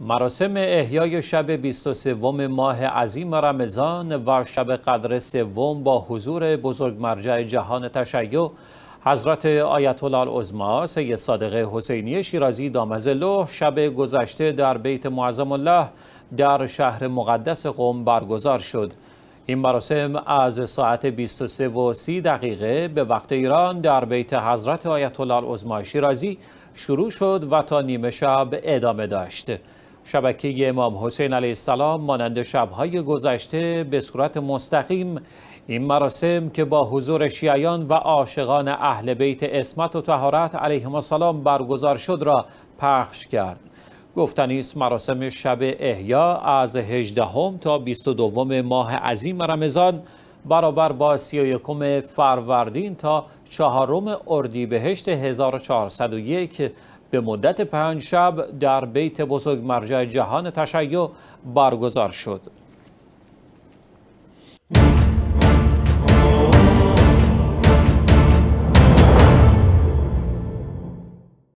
مراسم احیای شب 23 ماه عظیم رمضان و شب قدر سوم با حضور بزرگ مرجع جهان تشیع حضرت آیت الله العظما سید صادق حسینی شیرازی دامزلو شب گذشته در بیت معظم الله در شهر مقدس قم برگزار شد این مراسم از ساعت 23 و 30 دقیقه به وقت ایران در بیت حضرت آیت الله العظما شیرازی شروع شد و تا نیمه شب ادامه داشت شبکه امام حسین علیه السلام مانند شبهای گذشته به صورت مستقیم این مراسم که با حضور شیعیان و عاشقان اهل بیت اسمت و تهارت علیهم السلام برگزار شد را پخش کرد گفتنی مراسم شب احیا از 18 تا 22 ماه عظیم رمضان برابر با 31 فروردین تا 4 اردیبهشت 1401 به مدت پنج شب در بیت بزرگ مرجع جهان تشیع برگزار شد.